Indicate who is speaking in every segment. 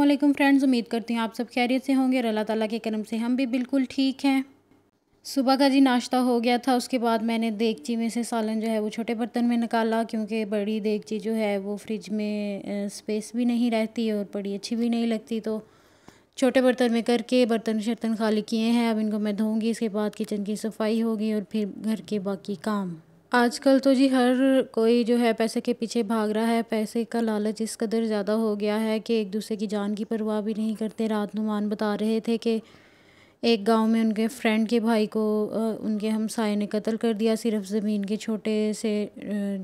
Speaker 1: अल्लाम फ्रेंड्स उम्मीद करती हूँ आप सब खैरियत से होंगे और अल्लाह ताला के करम से हम भी बिल्कुल ठीक हैं सुबह का जी नाश्ता हो गया था उसके बाद मैंने देगची में से सालन जो है वो छोटे बर्तन में निकाला क्योंकि बड़ी देगची जो है वो फ्रिज में स्पेस भी नहीं रहती और बड़ी अच्छी भी नहीं लगती तो छोटे बर्तन में करके बर्तन शर्तन खाली किए हैं अब इनको मैं धोऊंगी इसके बाद किचन की सफाई होगी और फिर घर के बाकी काम आजकल तो जी हर कोई जो है पैसे के पीछे भाग रहा है पैसे का लालच इस कदर ज़्यादा हो गया है कि एक दूसरे की जान की परवाह भी नहीं करते रात नुमान बता रहे थे कि एक गांव में उनके फ्रेंड के भाई को उनके हमसाए ने कत्ल कर दिया सिर्फ ज़मीन के छोटे से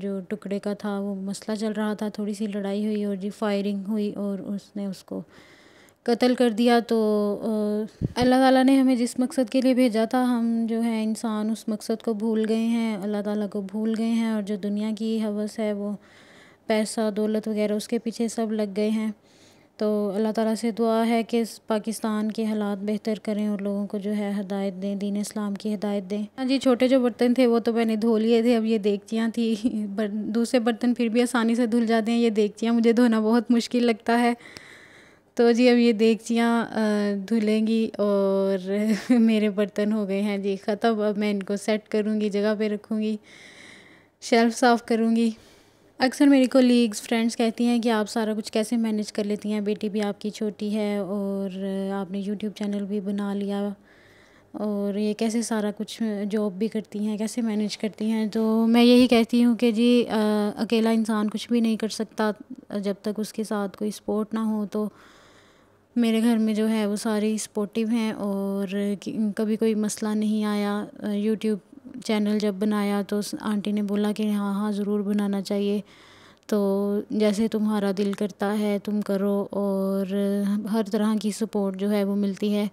Speaker 1: जो टुकड़े का था वो मसला चल रहा था थोड़ी सी लड़ाई हुई और जी फायरिंग हुई और उसने उसको कत्ल कर दिया तो अल्लाह ताला ने हमें जिस मकसद के लिए भेजा था हम जो है इंसान उस मकसद को भूल गए हैं अल्लाह ताला को भूल गए हैं और जो दुनिया की हवस है वो पैसा दौलत वगैरह उसके पीछे सब लग गए हैं तो अल्लाह ताला से दुआ है कि पाकिस्तान के हालात बेहतर करें और लोगों को जो है हदायत दें दीन इस्लाम की हदायत दें हाँ जी छोटे जो बर्तन थे वो तो मैंने धो लिए थे अब ये देखतियाँ थी दूसरे बर्तन फिर भी आसानी से धुल जाते हैं ये देखतियाँ मुझे धोना बहुत मुश्किल लगता है तो जी अब ये देगचियाँ धुलेंगी और मेरे बर्तन हो गए हैं जी ख़त्म अब मैं इनको सेट करूँगी जगह पे रखूँगी शेल्फ साफ़ करूँगी अक्सर मेरी कोलीग्स फ्रेंड्स कहती हैं कि आप सारा कुछ कैसे मैनेज कर लेती हैं बेटी भी आपकी छोटी है और आपने यूट्यूब चैनल भी बना लिया और ये कैसे सारा कुछ जॉब भी करती हैं कैसे मैनेज करती हैं तो मैं यही कहती हूँ कि जी आ, अकेला इंसान कुछ भी नहीं कर सकता जब तक उसके साथ कोई सपोर्ट ना हो तो मेरे घर में जो है वो सारे सपोर्टिव हैं और कभी कोई मसला नहीं आया यूट्यूब चैनल जब बनाया तो उस आंटी ने बोला कि हाँ हाँ ज़रूर बनाना चाहिए तो जैसे तुम्हारा दिल करता है तुम करो और हर तरह की सपोर्ट जो है वो मिलती है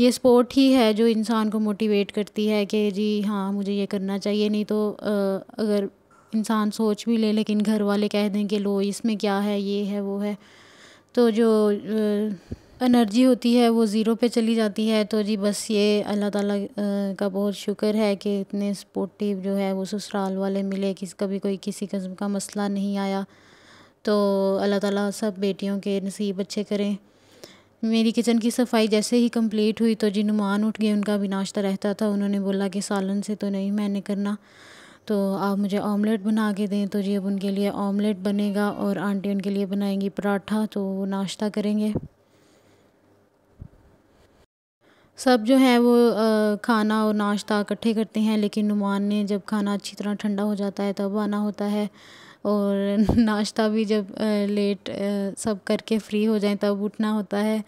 Speaker 1: ये सपोर्ट ही है जो इंसान को मोटिवेट करती है कि जी हाँ मुझे ये करना चाहिए नहीं तो अगर इंसान सोच भी ले लेकिन घर वाले कह दें कि लो इसमें क्या है ये है वो है तो जो एनर्जी होती है वो ज़ीरो पे चली जाती है तो जी बस ये अल्लाह ताला का बहुत शुक्र है कि इतने सपोर्टिव जो है वो ससुराल वाले मिले किस कभी कोई किसी कस्म का मसला नहीं आया तो अल्लाह ताला सब बेटियों के नसीब अच्छे करें मेरी किचन की सफाई जैसे ही कंप्लीट हुई तो जी नुमान उठ गए उनका भी नाश्ता तो रहता था उन्होंने बोला कि सालन से तो नहीं मैंने करना तो आप मुझे ऑमलेट बना के दें तो जी अब उनके लिए ऑमलेट बनेगा और आंटी उनके लिए बनाएंगी पराठा तो वो नाश्ता करेंगे सब जो है वो खाना और नाश्ता इकट्ठे करते हैं लेकिन नुमान ने जब खाना अच्छी तरह ठंडा हो जाता है तब आना होता है और नाश्ता भी जब लेट सब करके फ्री हो जाए तब उठना होता है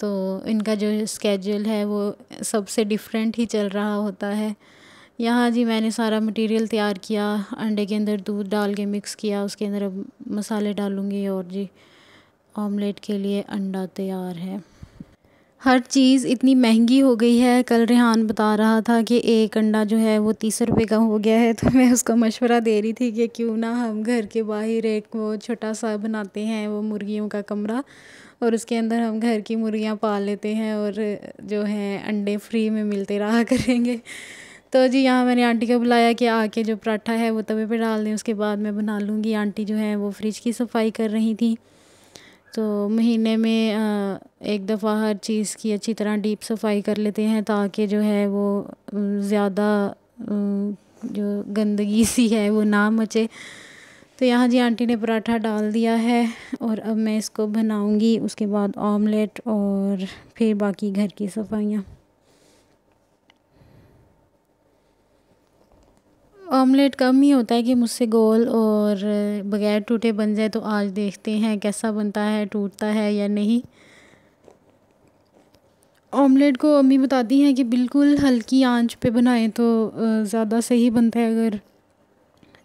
Speaker 1: तो इनका जो स्केड्यूल है वो सबसे डिफरेंट ही चल रहा होता है यहाँ जी मैंने सारा मटेरियल तैयार किया अंडे के अंदर दूध डाल के मिक्स किया उसके अंदर अब मसाले डालूँगी और जी ऑमलेट के लिए अंडा तैयार है हर चीज़ इतनी महंगी हो गई है कल रेहान बता रहा था कि एक अंडा जो है वो तीस रुपए का हो गया है तो मैं उसका मशवरा दे रही थी कि क्यों ना हम घर के बाहर एक वो छोटा सा बनाते हैं वो मुर्गियों का कमरा और उसके अंदर हम घर की मुर्गियाँ पाल लेते हैं और जो है अंडे फ्री में मिलते रहा करेंगे तो जी यहाँ मैंने आंटी को बुलाया कि आके जो पराठा है वो तवे पे डाल दें उसके बाद मैं बना लूँगी आंटी जो है वो फ्रिज की सफाई कर रही थी तो महीने में एक दफ़ा हर चीज़ की अच्छी तरह डीप सफाई कर लेते हैं ताकि जो है वो ज़्यादा जो गंदगी सी है वो ना मचे तो यहाँ जी आंटी ने पराठा डाल दिया है और अब मैं इसको बनाऊँगी उसके बाद ऑमलेट और फिर बाकी घर की सफाइयाँ ऑमलेट कम ही होता है कि मुझसे गोल और बगैर टूटे बन जाए तो आज देखते हैं कैसा बनता है टूटता है या नहीं ऑमलेट को अम्मी बताती हैं कि बिल्कुल हल्की आंच पे बनाएं तो ज़्यादा सही बनता है अगर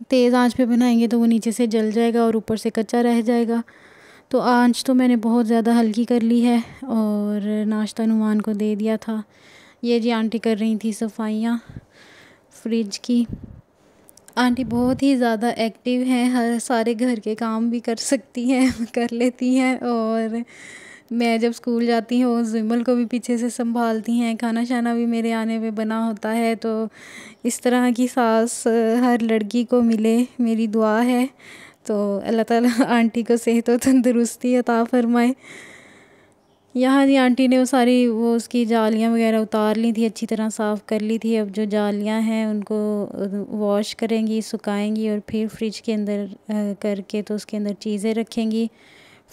Speaker 1: तेज़ आंच पे बनाएंगे तो वो नीचे से जल जाएगा और ऊपर से कच्चा रह जाएगा तो आंच तो मैंने बहुत ज़्यादा हल्की कर ली है और नाश्ता नुमान को दे दिया था ये जी आंटी कर रही थी सफाइयाँ फ्रिज की आंटी बहुत ही ज़्यादा एक्टिव हैं हर सारे घर के काम भी कर सकती हैं कर लेती हैं और मैं जब स्कूल जाती हूँ जुम्मल को भी पीछे से संभालती हैं खाना शाना भी मेरे आने पे बना होता है तो इस तरह की सास हर लड़की को मिले मेरी दुआ है तो अल्लाह ताला आंटी को सेहत और तंदुरुस्ती अता फरमाए यहाँ जी आंटी ने वो सारी वो उसकी जालियाँ वगैरह उतार ली थी अच्छी तरह साफ़ कर ली थी अब जो जालियाँ हैं उनको वॉश करेंगी सुखाएंगी और फिर फ्रिज के अंदर करके तो उसके अंदर चीज़ें रखेंगी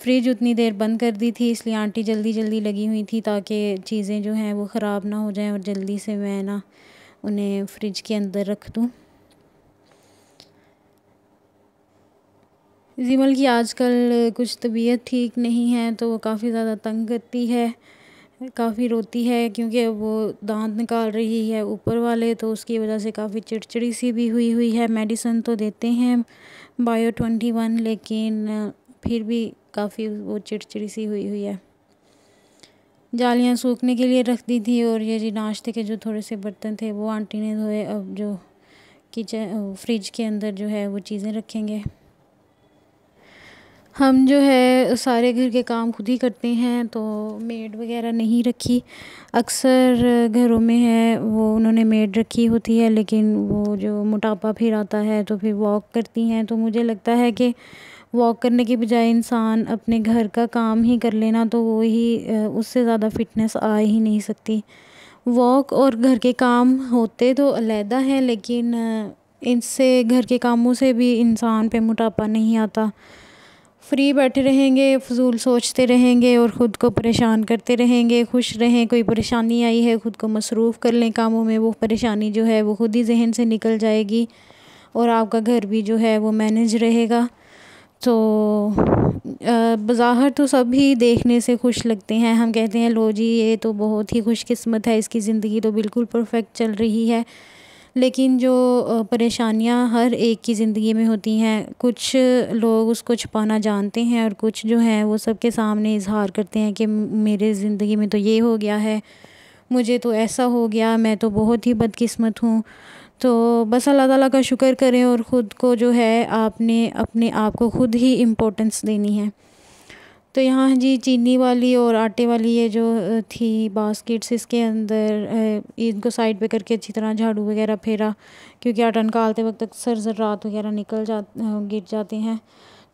Speaker 1: फ्रिज उतनी देर बंद कर दी थी इसलिए आंटी जल्दी जल्दी लगी हुई थी ताकि चीज़ें जो हैं वो ख़राब ना हो जाएं और जल्दी से मैं ना उन्हें फ्रिज के अंदर रख दूँ जीमल की आजकल कुछ तबीयत ठीक नहीं है तो वो काफ़ी ज़्यादा तंग करती है काफ़ी रोती है क्योंकि वो दांत निकाल रही है ऊपर वाले तो उसकी वजह से काफ़ी चिड़चिड़ी सी भी हुई हुई है मेडिसन तो देते हैं बायो ट्वेंटी वन लेकिन फिर भी काफ़ी वो चिड़चिड़ी सी हुई हुई है जालियाँ सूखने के लिए रख दी थी और ये जी नाश्ते के जो थोड़े से बर्तन थे वो आंटी ने धोए अब जो किचन फ्रिज के अंदर जो है वो चीज़ें रखेंगे हम जो है सारे घर के काम खुद ही करते हैं तो मेड वगैरह नहीं रखी अक्सर घरों में है वो उन्होंने मेड रखी होती है लेकिन वो जो मोटापा फिर आता है तो फिर वॉक करती हैं तो मुझे लगता है कि वॉक करने के बजाय इंसान अपने घर का काम ही कर लेना तो वो ही उससे ज़्यादा फिटनेस आ ही नहीं सकती वॉक और घर के काम होते तो अलहदा हैं लेकिन इनसे घर के कामों से भी इंसान पे मोटापा नहीं आता फ्री बैठे रहेंगे फजूल सोचते रहेंगे और ख़ुद को परेशान करते रहेंगे खुश रहें कोई परेशानी आई है ख़ुद को मसरूफ़ कर लें कामों में वो परेशानी जो है वो ख़ुद ही जहन से निकल जाएगी और आपका घर भी जो है वो मैनेज रहेगा तो बाहर तो सभी देखने से खुश लगते हैं हम कहते हैं लो जी ये तो बहुत ही खुशकस्मत है इसकी ज़िंदगी तो बिल्कुल परफेक्ट चल रही है लेकिन जो परेशानियां हर एक की ज़िंदगी में होती हैं कुछ लोग उसको छुपाना जानते हैं और कुछ जो हैं वो सबके सामने इजहार करते हैं कि मेरे ज़िंदगी में तो ये हो गया है मुझे तो ऐसा हो गया मैं तो बहुत ही बदकिस्मत हूँ तो बस अल्लाह ताला का शुक्र करें और ख़ुद को जो है आपने अपने आप को ख़ुद ही इम्पोर्टेंस देनी है तो यहाँ जी चीनी वाली और आटे वाली ये जो थी बास्केट्स इसके अंदर इनको साइड पे करके अच्छी तरह झाड़ू वगैरह फेरा क्योंकि आटा निकालते वक्त अक्सर रात वगैरह निकल जा गिर जाते हैं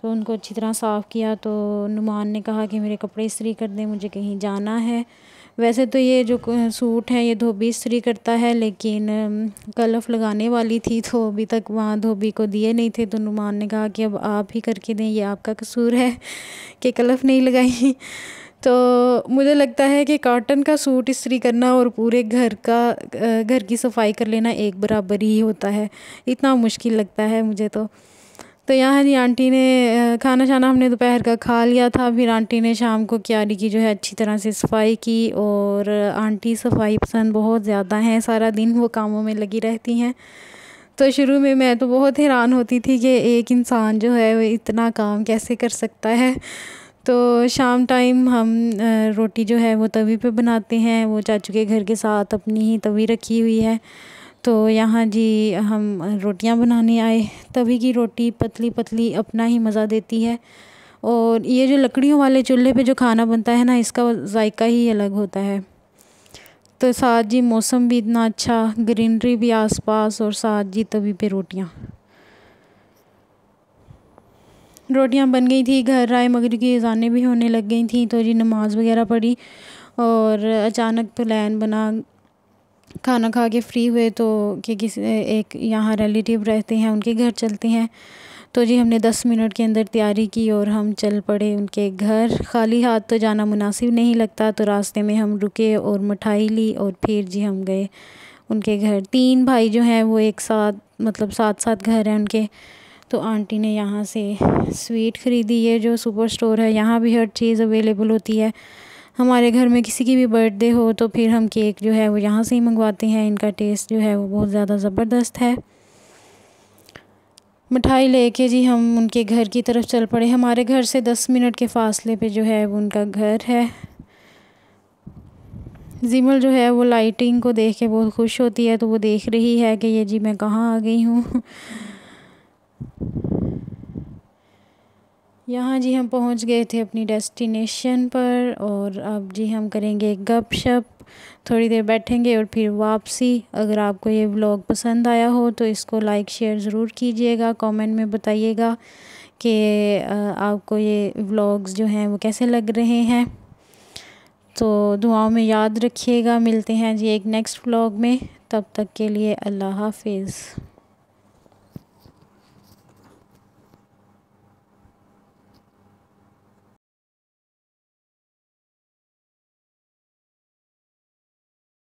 Speaker 1: तो उनको अच्छी तरह साफ़ किया तो नुमान ने कहा कि मेरे कपड़े इस्त्री कर दें मुझे कहीं जाना है वैसे तो ये जो सूट है ये धोबी इस्त्री करता है लेकिन कलफ लगाने वाली थी तो अभी तक वहाँ धोबी को दिए नहीं थे तो नुमान ने कहा कि अब आप ही करके दें ये आपका कसूर है कि कलफ नहीं लगाई तो मुझे लगता है कि कॉटन का सूट इस्त्री करना और पूरे घर का घर की सफाई कर लेना एक बराबर ही होता है इतना मुश्किल लगता है मुझे तो तो यहाँ जी आंटी ने खाना शाना हमने दोपहर का खा लिया था फिर आंटी ने शाम को क्यारी की जो है अच्छी तरह से सफाई की और आंटी सफाई पसंद बहुत ज़्यादा हैं सारा दिन वो कामों में लगी रहती हैं तो शुरू में मैं तो बहुत हैरान होती थी कि एक इंसान जो है वो इतना काम कैसे कर सकता है तो शाम टाइम हम रोटी जो है वो तवी पे बनाते हैं वो चाचू के घर के साथ अपनी ही तवी रखी हुई है तो यहाँ जी हम रोटियाँ बनाने आए तभी की रोटी पतली पतली अपना ही मज़ा देती है और ये जो लकड़ियों वाले चूल्हे पे जो खाना बनता है ना इसका जायका ही अलग होता है तो साथ जी मौसम भी इतना अच्छा ग्रीनरी भी आसपास और साथ जी तभी पे रोटियाँ रोटियाँ बन गई थी घर आए मगर की जाने भी होने लग गई थी तो जी नमाज़ वगैरह पढ़ी और अचानक प्लान बना खाना खा के फ्री हुए तो कि किसी एक यहाँ रिलेटिव रहते हैं उनके घर चलते हैं तो जी हमने दस मिनट के अंदर तैयारी की और हम चल पड़े उनके घर खाली हाथ तो जाना मुनासिब नहीं लगता तो रास्ते में हम रुके और मिठाई ली और फिर जी हम गए उनके घर तीन भाई जो हैं वो एक साथ मतलब साथ साथ घर हैं उनके तो आंटी ने यहाँ से स्वीट ख़रीदी है जो सुपर स्टोर है यहाँ भी हर चीज़ अवेलेबल होती है हमारे घर में किसी की भी बर्थडे हो तो फिर हम केक जो है वो यहाँ से ही मंगवाते हैं इनका टेस्ट जो है वो बहुत ज़्यादा ज़बरदस्त है मिठाई लेके जी हम उनके घर की तरफ चल पड़े हमारे घर से दस मिनट के फासले पे जो है वो उनका घर है जिमल जो है वो लाइटिंग को देख के बहुत खुश होती है तो वो देख रही है कि ये जी मैं कहाँ आ गई हूँ यहाँ जी हम पहुँच गए थे अपनी डेस्टिनेशन पर और अब जी हम करेंगे गप शप थोड़ी देर बैठेंगे और फिर वापसी अगर आपको ये ब्लॉग पसंद आया हो तो इसको लाइक शेयर ज़रूर कीजिएगा कमेंट में बताइएगा कि आपको ये ब्लॉग्स जो हैं वो कैसे लग रहे हैं तो दुआओं में याद रखिएगा मिलते हैं जी एक नेक्स्ट ब्लॉग में तब तक के लिए अल्लाह हाफिज़